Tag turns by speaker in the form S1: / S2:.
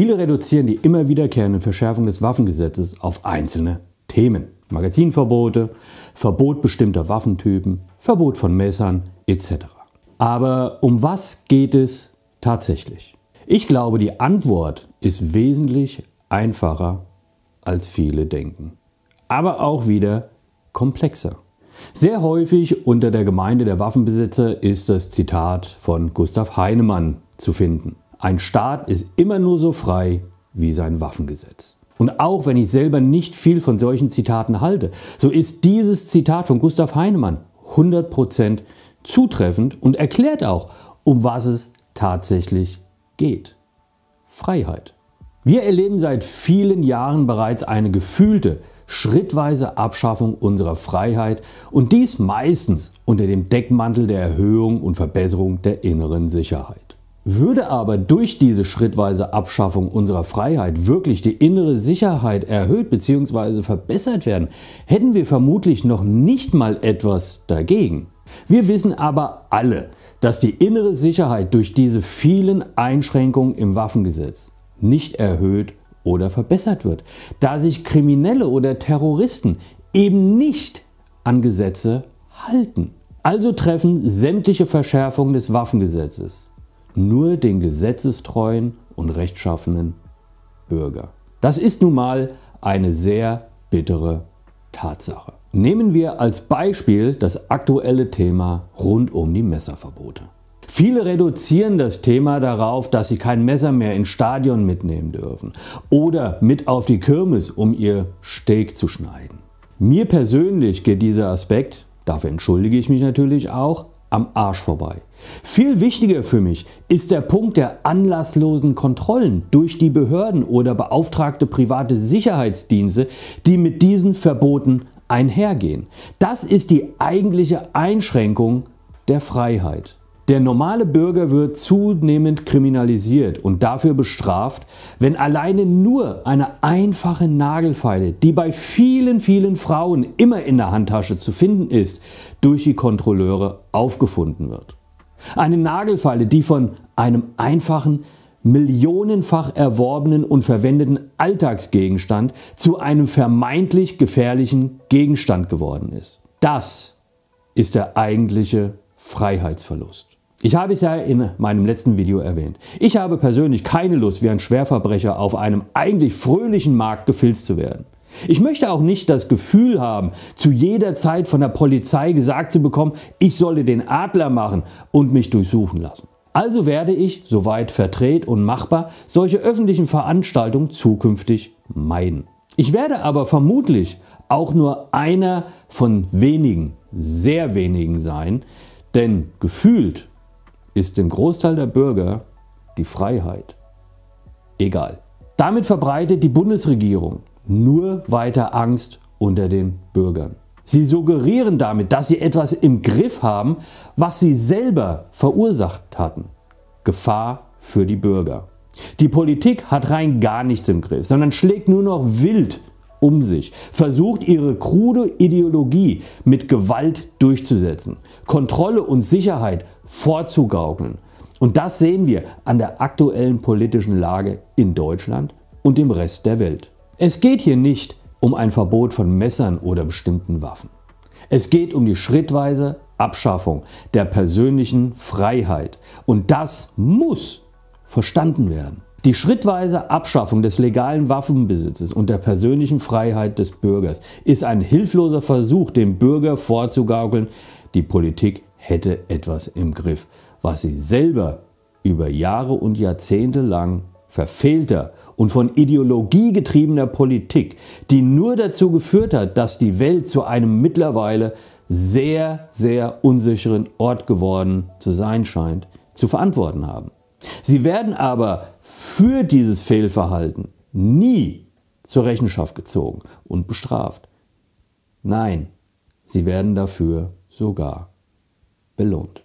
S1: Viele reduzieren die immer wiederkehrende Verschärfung des Waffengesetzes auf einzelne Themen. Magazinverbote, Verbot bestimmter Waffentypen, Verbot von Messern etc. Aber um was geht es tatsächlich? Ich glaube, die Antwort ist wesentlich einfacher, als viele denken. Aber auch wieder komplexer. Sehr häufig unter der Gemeinde der Waffenbesitzer ist das Zitat von Gustav Heinemann zu finden. Ein Staat ist immer nur so frei wie sein Waffengesetz. Und auch wenn ich selber nicht viel von solchen Zitaten halte, so ist dieses Zitat von Gustav Heinemann 100% zutreffend und erklärt auch, um was es tatsächlich geht. Freiheit. Wir erleben seit vielen Jahren bereits eine gefühlte, schrittweise Abschaffung unserer Freiheit und dies meistens unter dem Deckmantel der Erhöhung und Verbesserung der inneren Sicherheit. Würde aber durch diese schrittweise Abschaffung unserer Freiheit wirklich die innere Sicherheit erhöht bzw. verbessert werden, hätten wir vermutlich noch nicht mal etwas dagegen. Wir wissen aber alle, dass die innere Sicherheit durch diese vielen Einschränkungen im Waffengesetz nicht erhöht oder verbessert wird, da sich Kriminelle oder Terroristen eben nicht an Gesetze halten. Also treffen sämtliche Verschärfungen des Waffengesetzes nur den gesetzestreuen und rechtschaffenen Bürger. Das ist nun mal eine sehr bittere Tatsache. Nehmen wir als Beispiel das aktuelle Thema rund um die Messerverbote. Viele reduzieren das Thema darauf, dass sie kein Messer mehr ins Stadion mitnehmen dürfen oder mit auf die Kirmes, um ihr Steak zu schneiden. Mir persönlich geht dieser Aspekt, dafür entschuldige ich mich natürlich auch, am Arsch vorbei. Viel wichtiger für mich ist der Punkt der anlasslosen Kontrollen durch die Behörden oder beauftragte private Sicherheitsdienste, die mit diesen Verboten einhergehen. Das ist die eigentliche Einschränkung der Freiheit. Der normale Bürger wird zunehmend kriminalisiert und dafür bestraft, wenn alleine nur eine einfache Nagelfeile, die bei vielen, vielen Frauen immer in der Handtasche zu finden ist, durch die Kontrolleure aufgefunden wird. Eine Nagelfeile, die von einem einfachen, millionenfach erworbenen und verwendeten Alltagsgegenstand zu einem vermeintlich gefährlichen Gegenstand geworden ist. Das ist der eigentliche Freiheitsverlust. Ich habe es ja in meinem letzten Video erwähnt. Ich habe persönlich keine Lust, wie ein Schwerverbrecher auf einem eigentlich fröhlichen Markt gefilzt zu werden. Ich möchte auch nicht das Gefühl haben, zu jeder Zeit von der Polizei gesagt zu bekommen, ich solle den Adler machen und mich durchsuchen lassen. Also werde ich, soweit verdreht und machbar, solche öffentlichen Veranstaltungen zukünftig meiden. Ich werde aber vermutlich auch nur einer von wenigen, sehr wenigen sein, denn gefühlt ist dem Großteil der Bürger die Freiheit. Egal. Damit verbreitet die Bundesregierung nur weiter Angst unter den Bürgern. Sie suggerieren damit, dass sie etwas im Griff haben, was sie selber verursacht hatten. Gefahr für die Bürger. Die Politik hat rein gar nichts im Griff, sondern schlägt nur noch wild um sich, versucht ihre krude Ideologie mit Gewalt durchzusetzen, Kontrolle und Sicherheit vorzugaukeln. Und das sehen wir an der aktuellen politischen Lage in Deutschland und dem Rest der Welt. Es geht hier nicht um ein Verbot von Messern oder bestimmten Waffen. Es geht um die schrittweise Abschaffung der persönlichen Freiheit. Und das muss verstanden werden. Die schrittweise Abschaffung des legalen Waffenbesitzes und der persönlichen Freiheit des Bürgers ist ein hilfloser Versuch, dem Bürger vorzugaukeln, die Politik hätte etwas im Griff, was sie selber über Jahre und Jahrzehnte lang verfehlter und von Ideologie getriebener Politik, die nur dazu geführt hat, dass die Welt zu einem mittlerweile sehr, sehr unsicheren Ort geworden zu sein scheint, zu verantworten haben. Sie werden aber für dieses Fehlverhalten nie zur Rechenschaft gezogen und bestraft. Nein, sie werden dafür sogar belohnt.